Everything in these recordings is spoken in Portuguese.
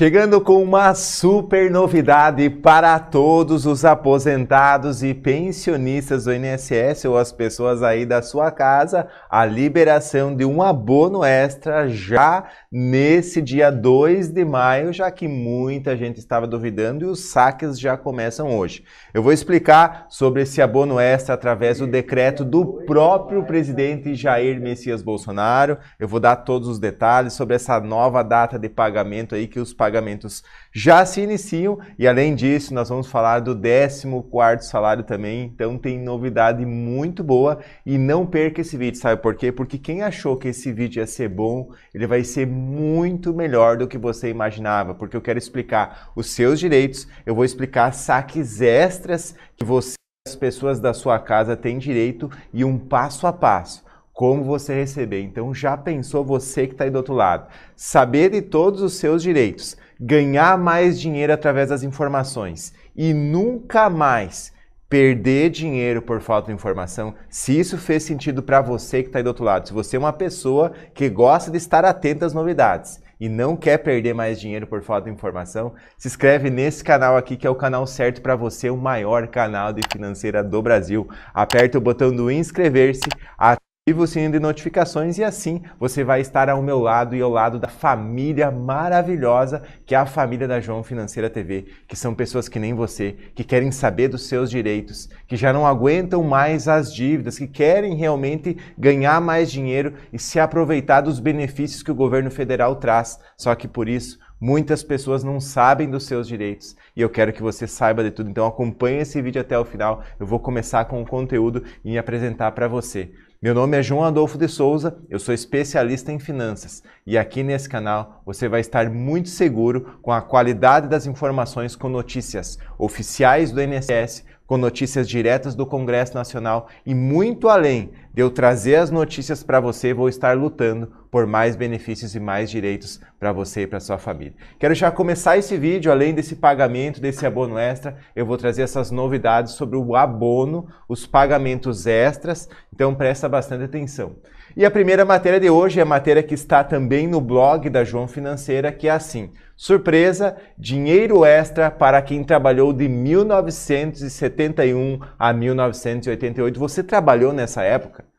Chegando com uma super novidade para todos os aposentados e pensionistas do INSS ou as pessoas aí da sua casa, a liberação de um abono extra já nesse dia 2 de maio, já que muita gente estava duvidando e os saques já começam hoje. Eu vou explicar sobre esse abono extra através do decreto do próprio presidente Jair Messias Bolsonaro. Eu vou dar todos os detalhes sobre essa nova data de pagamento aí que os pagamentos já se iniciam e além disso nós vamos falar do 14º salário também, então tem novidade muito boa e não perca esse vídeo, sabe por quê? Porque quem achou que esse vídeo ia ser bom, ele vai ser muito melhor do que você imaginava, porque eu quero explicar os seus direitos, eu vou explicar saques extras que você as pessoas da sua casa têm direito e um passo a passo como você receber. Então já pensou você que está aí do outro lado? Saber de todos os seus direitos, ganhar mais dinheiro através das informações e nunca mais perder dinheiro por falta de informação, se isso fez sentido para você que está aí do outro lado, se você é uma pessoa que gosta de estar atento às novidades e não quer perder mais dinheiro por falta de informação, se inscreve nesse canal aqui que é o canal certo para você, o maior canal de financeira do Brasil. Aperta o botão do inscrever-se ativa o sininho de notificações e assim você vai estar ao meu lado e ao lado da família maravilhosa que é a família da João Financeira TV, que são pessoas que nem você, que querem saber dos seus direitos, que já não aguentam mais as dívidas, que querem realmente ganhar mais dinheiro e se aproveitar dos benefícios que o governo federal traz. Só que por isso Muitas pessoas não sabem dos seus direitos e eu quero que você saiba de tudo. Então acompanhe esse vídeo até o final. Eu vou começar com o conteúdo e me apresentar para você. Meu nome é João Adolfo de Souza, eu sou especialista em finanças e aqui nesse canal você vai estar muito seguro com a qualidade das informações com notícias oficiais do INSS com notícias diretas do Congresso Nacional e muito além de eu trazer as notícias para você, vou estar lutando por mais benefícios e mais direitos para você e para sua família. Quero já começar esse vídeo, além desse pagamento, desse abono extra, eu vou trazer essas novidades sobre o abono, os pagamentos extras, então presta bastante atenção. E a primeira matéria de hoje é a matéria que está também no blog da João Financeira, que é assim: surpresa, dinheiro extra para quem trabalhou de 1971 a 1988. Você trabalhou nessa época?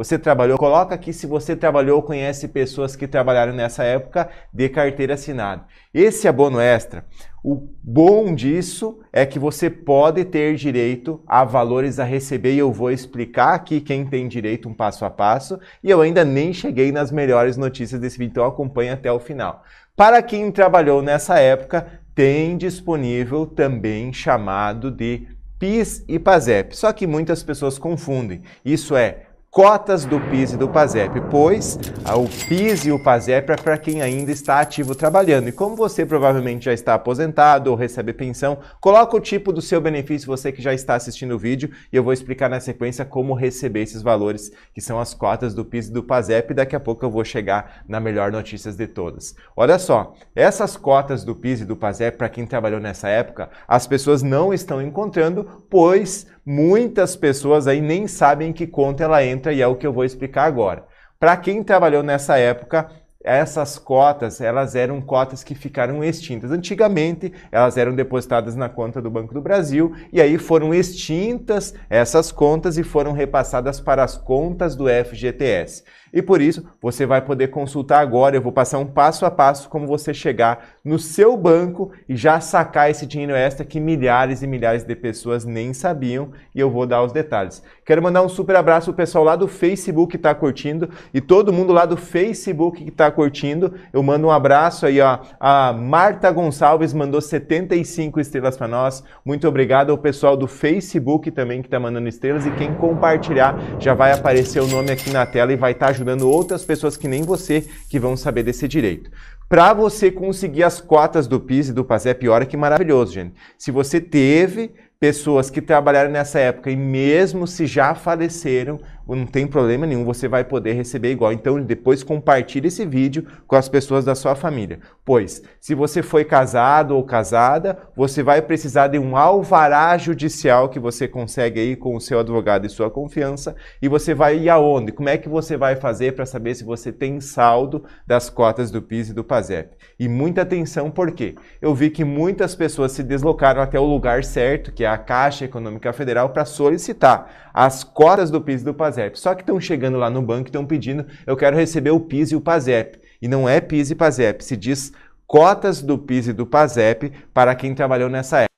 Você trabalhou? Coloca aqui se você trabalhou ou conhece pessoas que trabalharam nessa época de carteira assinada. Esse abono extra, o bom disso é que você pode ter direito a valores a receber e eu vou explicar aqui quem tem direito um passo a passo e eu ainda nem cheguei nas melhores notícias desse vídeo, então acompanhe até o final. Para quem trabalhou nessa época, tem disponível também chamado de PIS e PASEP. Só que muitas pessoas confundem. Isso é cotas do PIS e do PASEP, pois o PIS e o PASEP é para quem ainda está ativo trabalhando. E como você provavelmente já está aposentado ou recebe pensão, coloca o tipo do seu benefício, você que já está assistindo o vídeo, e eu vou explicar na sequência como receber esses valores, que são as cotas do PIS e do PASEP, e daqui a pouco eu vou chegar na melhor notícias de todas. Olha só, essas cotas do PIS e do PASEP para quem trabalhou nessa época, as pessoas não estão encontrando, pois muitas pessoas aí nem sabem que conta ela entra e é o que eu vou explicar agora. Para quem trabalhou nessa época, essas cotas, elas eram cotas que ficaram extintas. Antigamente, elas eram depositadas na conta do Banco do Brasil e aí foram extintas essas contas e foram repassadas para as contas do FGTS. E por isso, você vai poder consultar agora, eu vou passar um passo a passo como você chegar no seu banco e já sacar esse dinheiro extra que milhares e milhares de pessoas nem sabiam, e eu vou dar os detalhes. Quero mandar um super abraço pro pessoal lá do Facebook que está curtindo e todo mundo lá do Facebook que está curtindo. Eu mando um abraço aí, ó. A Marta Gonçalves mandou 75 estrelas para nós. Muito obrigado ao pessoal do Facebook também que está mandando estrelas e quem compartilhar já vai aparecer o nome aqui na tela e vai estar tá ajudando outras pessoas que nem você que vão saber desse direito. Para você conseguir as cotas do PIS e do PASEP, olha é é que maravilhoso, gente. Se você teve pessoas que trabalharam nessa época e mesmo se já faleceram, não tem problema nenhum, você vai poder receber igual. Então depois compartilhe esse vídeo com as pessoas da sua família. Pois, se você foi casado ou casada, você vai precisar de um alvará judicial que você consegue aí com o seu advogado e sua confiança. E você vai ir aonde? Como é que você vai fazer para saber se você tem saldo das cotas do PIS e do PASEP? E muita atenção porque eu vi que muitas pessoas se deslocaram até o lugar certo, que é a Caixa Econômica Federal, para solicitar as cotas do PIS e do PASEP PASEP. Só que estão chegando lá no banco e estão pedindo, eu quero receber o PIS e o PASEP. E não é PIS e PASEP, se diz cotas do PIS e do PASEP para quem trabalhou nessa época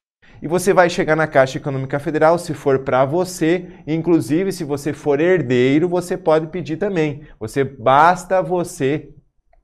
e você vai chegar na Caixa Econômica Federal, se for para você, inclusive se você for herdeiro, você pode pedir também. Você basta você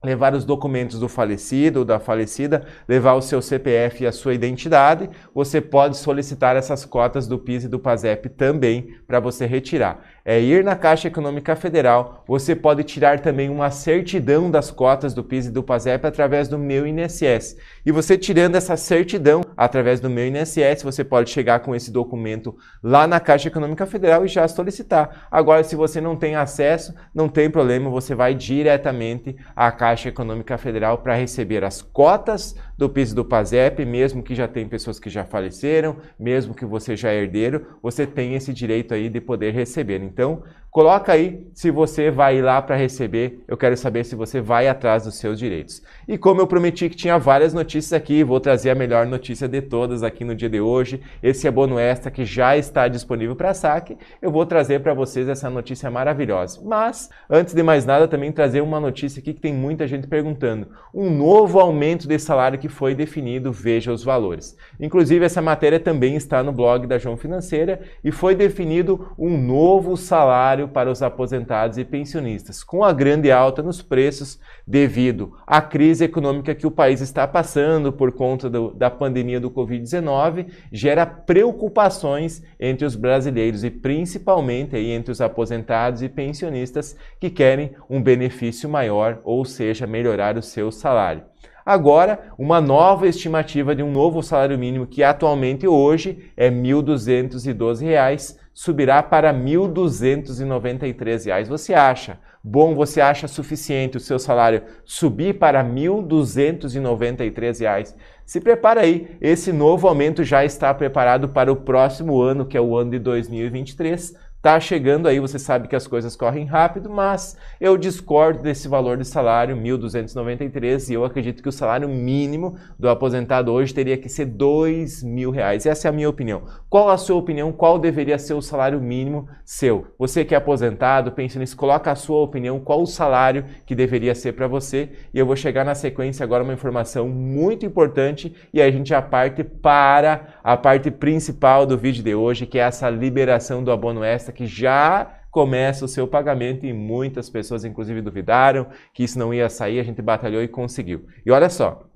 levar os documentos do falecido ou da falecida, levar o seu CPF e a sua identidade, você pode solicitar essas cotas do PIS e do PASEP também para você retirar é ir na Caixa Econômica Federal. Você pode tirar também uma certidão das cotas do PIS e do PASEP através do Meu INSS. E você tirando essa certidão através do Meu INSS, você pode chegar com esse documento lá na Caixa Econômica Federal e já solicitar. Agora, se você não tem acesso, não tem problema, você vai diretamente à Caixa Econômica Federal para receber as cotas do PIS e do PASEP, mesmo que já tem pessoas que já faleceram, mesmo que você já é herdeiro, você tem esse direito aí de poder receber. Então, Coloca aí se você vai lá para receber. Eu quero saber se você vai atrás dos seus direitos. E como eu prometi que tinha várias notícias aqui, vou trazer a melhor notícia de todas aqui no dia de hoje. Esse é bono extra que já está disponível para saque. Eu vou trazer para vocês essa notícia maravilhosa. Mas antes de mais nada, também trazer uma notícia aqui que tem muita gente perguntando. Um novo aumento de salário que foi definido, veja os valores. Inclusive essa matéria também está no blog da João Financeira e foi definido um novo salário para os aposentados e pensionistas, com a grande alta nos preços devido à crise econômica que o país está passando por conta do, da pandemia do Covid-19, gera preocupações entre os brasileiros e principalmente aí entre os aposentados e pensionistas que querem um benefício maior, ou seja, melhorar o seu salário. Agora, uma nova estimativa de um novo salário mínimo, que atualmente hoje é R$ 1.212, subirá para R$ 1.293. Você acha bom, você acha suficiente o seu salário subir para R$ 1.293? Se prepara aí, esse novo aumento já está preparado para o próximo ano, que é o ano de 2023 Tá chegando aí, você sabe que as coisas correm rápido, mas eu discordo desse valor de salário, 1.293, e eu acredito que o salário mínimo do aposentado hoje teria que ser dois mil reais. Essa é a minha opinião. Qual a sua opinião? Qual deveria ser o salário mínimo seu? Você que é aposentado, pense nisso, coloca a sua opinião, qual o salário que deveria ser para você, e eu vou chegar na sequência agora uma informação muito importante, e aí a gente já parte para a parte principal do vídeo de hoje, que é essa liberação do abono extra que já começa o seu pagamento e muitas pessoas, inclusive, duvidaram que isso não ia sair, a gente batalhou e conseguiu. E olha só,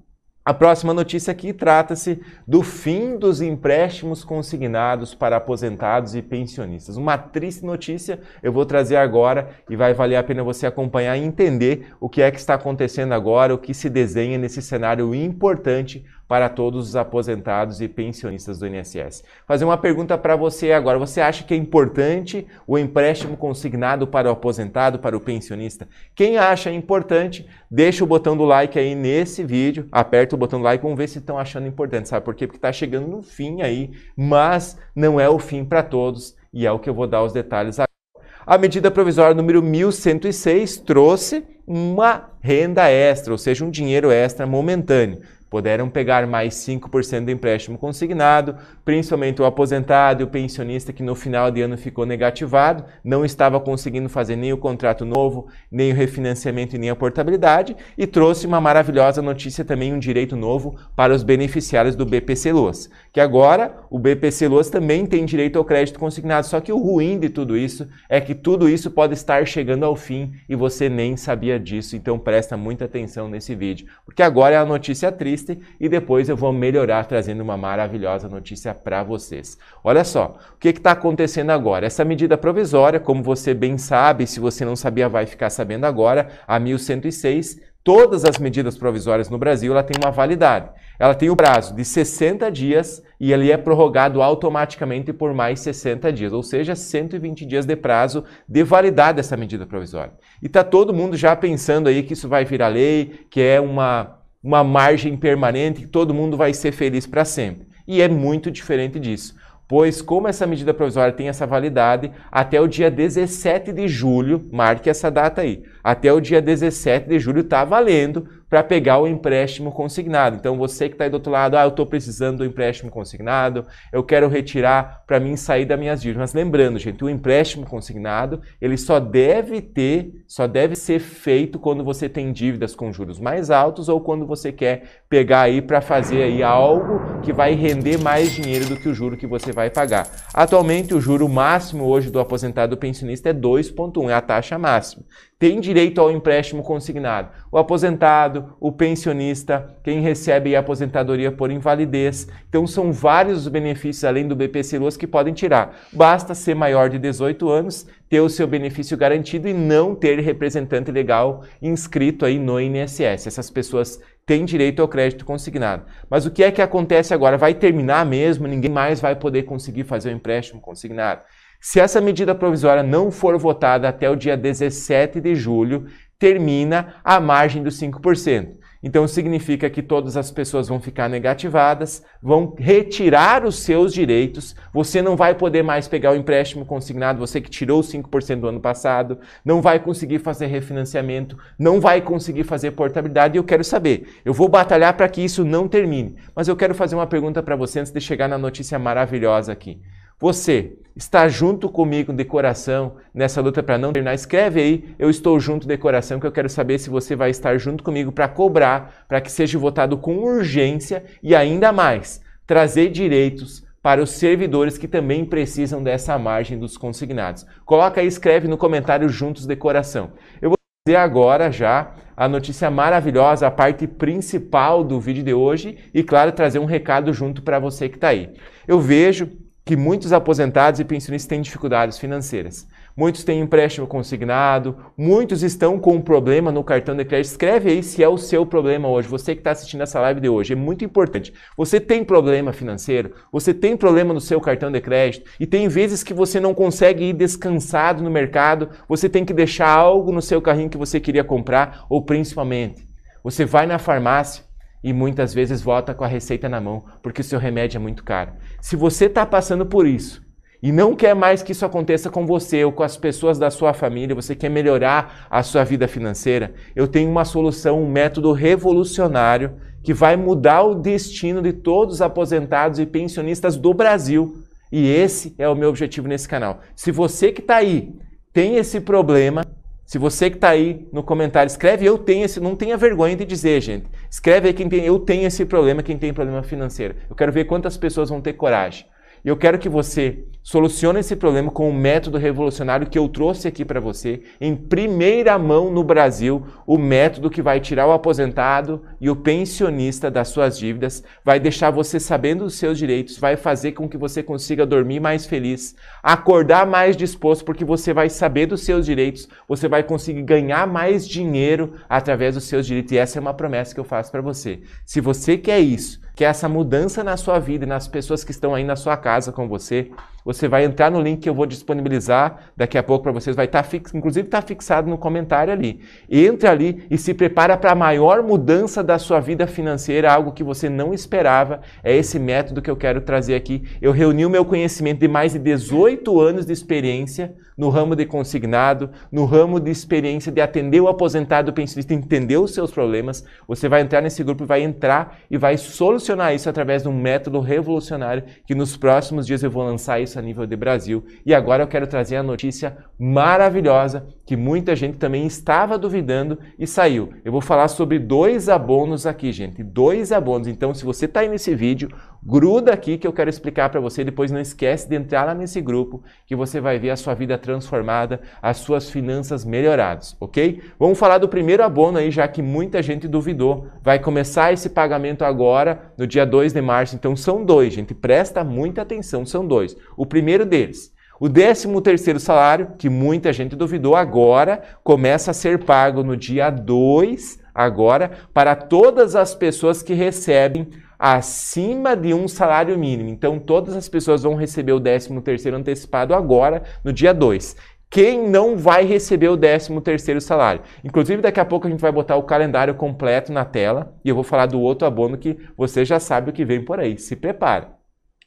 a próxima notícia aqui trata-se do fim dos empréstimos consignados para aposentados e pensionistas. Uma triste notícia eu vou trazer agora e vai valer a pena você acompanhar e entender o que é que está acontecendo agora, o que se desenha nesse cenário importante para todos os aposentados e pensionistas do INSS. Fazer uma pergunta para você agora. Você acha que é importante o empréstimo consignado para o aposentado, para o pensionista? Quem acha importante, deixa o botão do like aí nesse vídeo, aperta o botão do like, vamos ver se estão achando importante, sabe por quê? Porque está chegando no fim aí, mas não é o fim para todos e é o que eu vou dar os detalhes agora. A medida provisória número 1106 trouxe uma renda extra, ou seja, um dinheiro extra momentâneo. Puderam pegar mais 5% do empréstimo consignado, principalmente o aposentado e o pensionista que no final de ano ficou negativado, não estava conseguindo fazer nem o contrato novo, nem o refinanciamento e nem a portabilidade, e trouxe uma maravilhosa notícia também, um direito novo para os beneficiários do BPC Luz, que agora o BPC Loas também tem direito ao crédito consignado. Só que o ruim de tudo isso é que tudo isso pode estar chegando ao fim e você nem sabia disso. Então presta muita atenção nesse vídeo, porque agora é a notícia triste e depois eu vou melhorar trazendo uma maravilhosa notícia para vocês. Olha só, o que está acontecendo agora? Essa medida provisória, como você bem sabe, se você não sabia vai ficar sabendo agora, a 1106 Todas as medidas provisórias no Brasil ela tem uma validade. Ela tem o prazo de 60 dias e ele é prorrogado automaticamente por mais 60 dias, ou seja, 120 dias de prazo de validade dessa medida provisória. E está todo mundo já pensando aí que isso vai virar lei, que é uma, uma margem permanente, que todo mundo vai ser feliz para sempre. E é muito diferente disso pois como essa medida provisória tem essa validade até o dia 17 de julho, marque essa data aí, até o dia 17 de julho está valendo para pegar o empréstimo consignado. Então você que está aí do outro lado, ah, eu estou precisando do empréstimo consignado, eu quero retirar para mim sair das minhas dívidas. Mas lembrando, gente, o empréstimo consignado ele só deve ter, só deve ser feito quando você tem dívidas com juros mais altos ou quando você quer pegar aí para fazer aí algo que vai render mais dinheiro do que o juro que você vai pagar. Atualmente o juro máximo hoje do aposentado pensionista é 2,1, é a taxa máxima tem direito ao empréstimo consignado. O aposentado, o pensionista, quem recebe a aposentadoria por invalidez. Então, são vários os benefícios além do BPC Luz que podem tirar. Basta ser maior de 18 anos, ter o seu benefício garantido e não ter representante legal inscrito aí no INSS. Essas pessoas têm direito ao crédito consignado. Mas o que é que acontece agora? Vai terminar mesmo? Ninguém mais vai poder conseguir fazer o empréstimo consignado. Se essa medida provisória não for votada até o dia 17 de julho, termina a margem dos 5%. Então significa que todas as pessoas vão ficar negativadas, vão retirar os seus direitos, você não vai poder mais pegar o empréstimo consignado, você que tirou 5% do ano passado, não vai conseguir fazer refinanciamento, não vai conseguir fazer portabilidade, e eu quero saber. Eu vou batalhar para que isso não termine. Mas eu quero fazer uma pergunta para você antes de chegar na notícia maravilhosa aqui. Você está junto comigo de coração nessa luta para não terminar? Escreve aí, eu estou junto de coração, que eu quero saber se você vai estar junto comigo para cobrar, para que seja votado com urgência e ainda mais, trazer direitos para os servidores que também precisam dessa margem dos consignados. Coloca aí, escreve no comentário juntos de coração. Eu vou dizer agora já a notícia maravilhosa, a parte principal do vídeo de hoje e claro trazer um recado junto para você que está aí. Eu vejo que muitos aposentados e pensionistas têm dificuldades financeiras. Muitos têm empréstimo consignado, muitos estão com um problema no cartão de crédito. Escreve aí se é o seu problema hoje, você que está assistindo essa live de hoje. É muito importante. Você tem problema financeiro, você tem problema no seu cartão de crédito e tem vezes que você não consegue ir descansado no mercado, você tem que deixar algo no seu carrinho que você queria comprar ou principalmente, você vai na farmácia e muitas vezes volta com a receita na mão, porque o seu remédio é muito caro. Se você está passando por isso e não quer mais que isso aconteça com você ou com as pessoas da sua família, você quer melhorar a sua vida financeira, eu tenho uma solução, um método revolucionário que vai mudar o destino de todos os aposentados e pensionistas do Brasil. E esse é o meu objetivo nesse canal. Se você que está aí tem esse problema, se você que está aí no comentário, escreve eu tenho esse, não tenha vergonha de dizer, gente. Escreve aí quem tem, eu tenho esse problema, quem tem problema financeiro. Eu quero ver quantas pessoas vão ter coragem. E eu quero que você solucione esse problema com o método revolucionário que eu trouxe aqui para você, em primeira mão no Brasil, o método que vai tirar o aposentado e o pensionista das suas dívidas, vai deixar você sabendo dos seus direitos, vai fazer com que você consiga dormir mais feliz, acordar mais disposto, porque você vai saber dos seus direitos, você vai conseguir ganhar mais dinheiro através dos seus direitos. E essa é uma promessa que eu faço para você. Se você quer isso, que essa mudança na sua vida e nas pessoas que estão aí na sua casa com você, você vai entrar no link que eu vou disponibilizar daqui a pouco para vocês, vai estar tá inclusive está fixado no comentário ali. Entra ali e se prepara para a maior mudança da sua vida financeira, algo que você não esperava. É esse método que eu quero trazer aqui. Eu reuni o meu conhecimento de mais de 18 anos de experiência no ramo de consignado, no ramo de experiência de atender o aposentado o pensionista, entender os seus problemas, você vai entrar nesse grupo e vai entrar e vai solucionar isso através de um método revolucionário que nos próximos dias eu vou lançar isso a nível de Brasil. E agora eu quero trazer a notícia maravilhosa que muita gente também estava duvidando e saiu. Eu vou falar sobre dois abonos aqui, gente, dois abonos. Então, se você está aí nesse vídeo, Gruda aqui que eu quero explicar para você, depois não esquece de entrar lá nesse grupo que você vai ver a sua vida transformada, as suas finanças melhoradas, ok? Vamos falar do primeiro abono aí, já que muita gente duvidou. Vai começar esse pagamento agora, no dia 2 de março, então são dois, gente, presta muita atenção, são dois. O primeiro deles, o 13 terceiro salário, que muita gente duvidou, agora começa a ser pago no dia 2 agora para todas as pessoas que recebem acima de um salário mínimo. Então todas as pessoas vão receber o 13 terceiro antecipado agora, no dia 2. Quem não vai receber o 13 terceiro salário? Inclusive daqui a pouco a gente vai botar o calendário completo na tela e eu vou falar do outro abono que você já sabe o que vem por aí. Se prepare.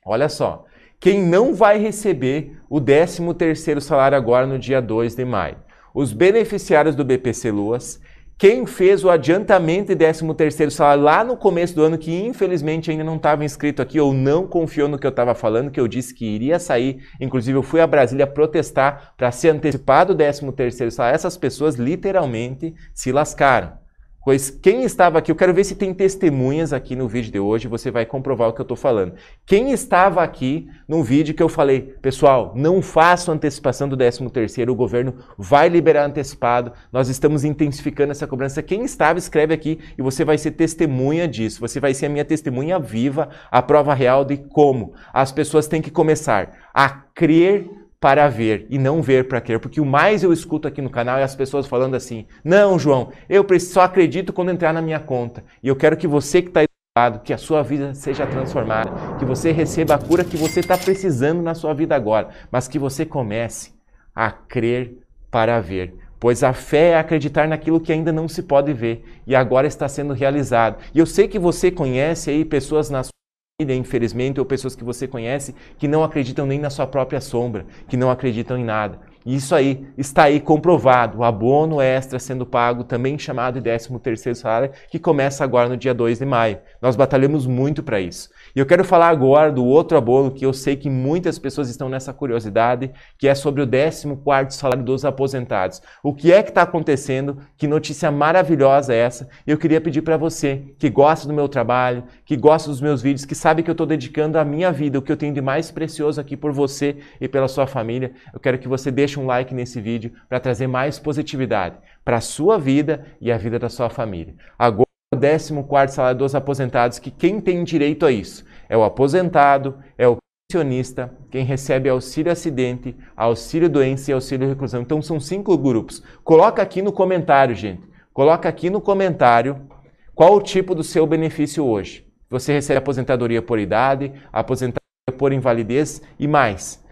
Olha só, quem não vai receber o 13 terceiro salário agora no dia 2 de maio? Os beneficiários do BPC Luas, quem fez o adiantamento e 13º salário lá no começo do ano, que infelizmente ainda não estava inscrito aqui ou não confiou no que eu estava falando, que eu disse que iria sair. Inclusive, eu fui a Brasília protestar para ser antecipado o 13º salário. Essas pessoas literalmente se lascaram. Pois quem estava aqui, eu quero ver se tem testemunhas aqui no vídeo de hoje, você vai comprovar o que eu estou falando. Quem estava aqui no vídeo que eu falei, pessoal, não faço antecipação do 13 terceiro o governo vai liberar antecipado, nós estamos intensificando essa cobrança. Quem estava, escreve aqui e você vai ser testemunha disso, você vai ser a minha testemunha viva, a prova real de como as pessoas têm que começar a crer para ver e não ver para crer, porque o mais eu escuto aqui no canal é as pessoas falando assim: "Não, João, eu só acredito quando entrar na minha conta". E eu quero que você que está aí do lado, que a sua vida seja transformada, que você receba a cura que você está precisando na sua vida agora, mas que você comece a crer para ver pois a fé é acreditar naquilo que ainda não se pode ver e agora está sendo realizado. E eu sei que você conhece aí pessoas na sua né, infelizmente, ou pessoas que você conhece que não acreditam nem na sua própria sombra, que não acreditam em nada. Isso aí está aí comprovado. O abono extra sendo pago, também chamado de 13º salário, que começa agora no dia 2 de maio. Nós batalhamos muito para isso. E eu quero falar agora do outro abono que eu sei que muitas pessoas estão nessa curiosidade, que é sobre o 14º salário dos aposentados. O que é que está acontecendo? Que notícia maravilhosa é essa? Eu queria pedir para você que gosta do meu trabalho, que gosta dos meus vídeos, que sabe que eu estou dedicando a minha vida, o que eu tenho de mais precioso aqui por você e pela sua família. Eu quero que você deixe um like nesse vídeo para trazer mais positividade para a sua vida e a vida da sua família. Agora, o 14 salário dos aposentados, que quem tem direito a isso? É o aposentado, é o pensionista, quem recebe auxílio acidente, auxílio doença e auxílio reclusão. Então são cinco grupos. Coloca aqui no comentário, gente. Coloca aqui no comentário qual o tipo do seu benefício hoje. Você recebe aposentadoria por idade, aposentadoria por invalidez e mais.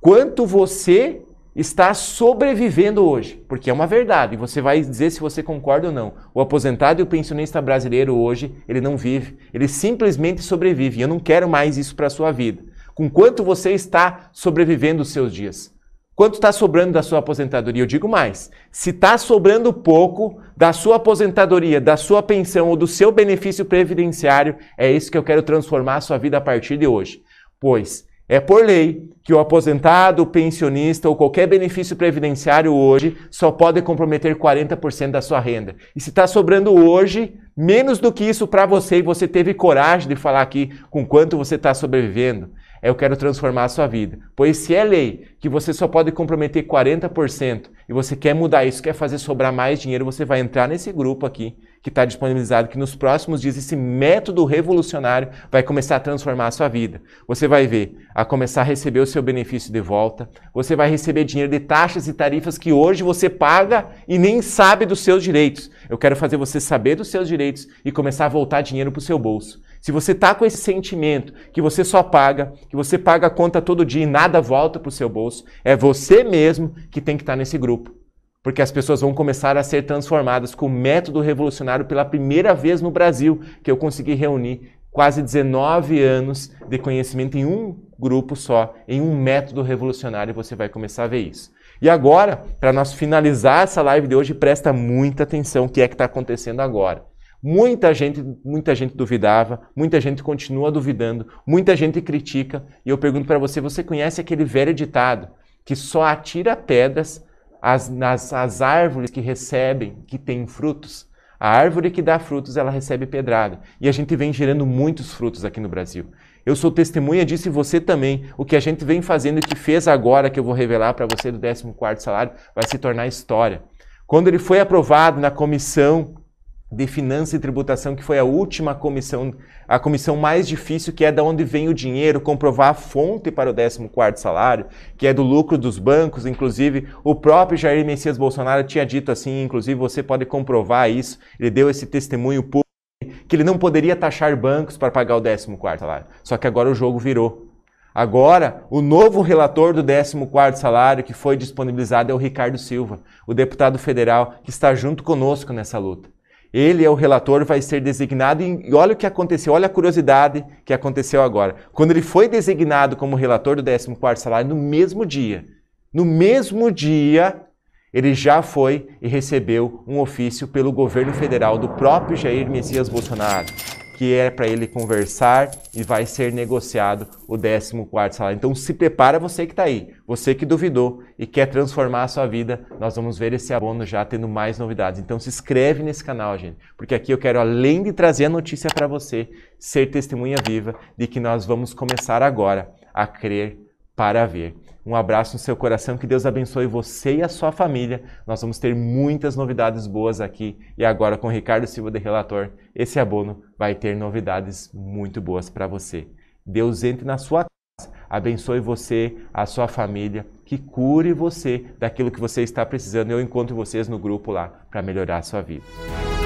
Quanto você está sobrevivendo hoje, porque é uma verdade, você vai dizer se você concorda ou não. O aposentado e o pensionista brasileiro hoje, ele não vive, ele simplesmente sobrevive. Eu não quero mais isso para a sua vida. Com quanto você está sobrevivendo os seus dias? Quanto está sobrando da sua aposentadoria? Eu digo mais: se está sobrando pouco da sua aposentadoria, da sua pensão ou do seu benefício previdenciário, é isso que eu quero transformar a sua vida a partir de hoje. Pois é por lei que o aposentado, o pensionista ou qualquer benefício previdenciário hoje só pode comprometer 40% da sua renda. E se está sobrando hoje, menos do que isso para você e você teve coragem de falar aqui com quanto você está sobrevivendo, é eu quero transformar a sua vida. Pois se é lei que você só pode comprometer 40%, e você quer mudar isso, quer fazer sobrar mais dinheiro, você vai entrar nesse grupo aqui que está disponibilizado, que nos próximos dias esse método revolucionário vai começar a transformar a sua vida. Você vai ver, a começar a receber o seu benefício de volta, você vai receber dinheiro de taxas e tarifas que hoje você paga e nem sabe dos seus direitos. Eu quero fazer você saber dos seus direitos e começar a voltar dinheiro para o seu bolso. Se você está com esse sentimento que você só paga, que você paga a conta todo dia e nada volta para o seu bolso, é você mesmo que tem que estar tá nesse grupo porque as pessoas vão começar a ser transformadas com o método revolucionário pela primeira vez no Brasil, que eu consegui reunir quase 19 anos de conhecimento em um grupo só, em um método revolucionário, você vai começar a ver isso. E agora, para nós finalizar essa live de hoje, presta muita atenção o que é que está acontecendo agora. Muita gente, muita gente duvidava, muita gente continua duvidando, muita gente critica. E eu pergunto para você, você conhece aquele velho ditado que só atira pedras as, nas, as árvores que recebem, que têm frutos, a árvore que dá frutos, ela recebe pedrada. E a gente vem gerando muitos frutos aqui no Brasil. Eu sou testemunha disso e você também. O que a gente vem fazendo e que fez agora, que eu vou revelar para você do 14º salário, vai se tornar história. Quando ele foi aprovado na comissão de Finanças e Tributação, que foi a última comissão, a comissão mais difícil, que é da onde vem o dinheiro, comprovar a fonte para o 14º salário, que é do lucro dos bancos, inclusive o próprio Jair Messias Bolsonaro tinha dito assim, inclusive você pode comprovar isso, ele deu esse testemunho público, que ele não poderia taxar bancos para pagar o 14º salário. Só que agora o jogo virou. Agora, o novo relator do 14º salário que foi disponibilizado é o Ricardo Silva, o deputado federal que está junto conosco nessa luta. Ele é o relator, vai ser designado e olha o que aconteceu, olha a curiosidade que aconteceu agora. Quando ele foi designado como relator do 14 salário no mesmo dia, no mesmo dia ele já foi e recebeu um ofício pelo governo federal do próprio Jair Messias Bolsonaro que é para ele conversar e vai ser negociado o 14 salário. Então se prepara você que está aí, você que duvidou e quer transformar a sua vida, nós vamos ver esse abono já tendo mais novidades. Então se inscreve nesse canal, gente, porque aqui eu quero, além de trazer a notícia para você, ser testemunha viva de que nós vamos começar agora a crer para ver. Um abraço no seu coração, que Deus abençoe você e a sua família. Nós vamos ter muitas novidades boas aqui e agora com Ricardo Silva de Relator, esse abono vai ter novidades muito boas para você. Deus entre na sua casa, abençoe você, a sua família, que cure você daquilo que você está precisando. Eu encontro vocês no grupo lá para melhorar a sua vida.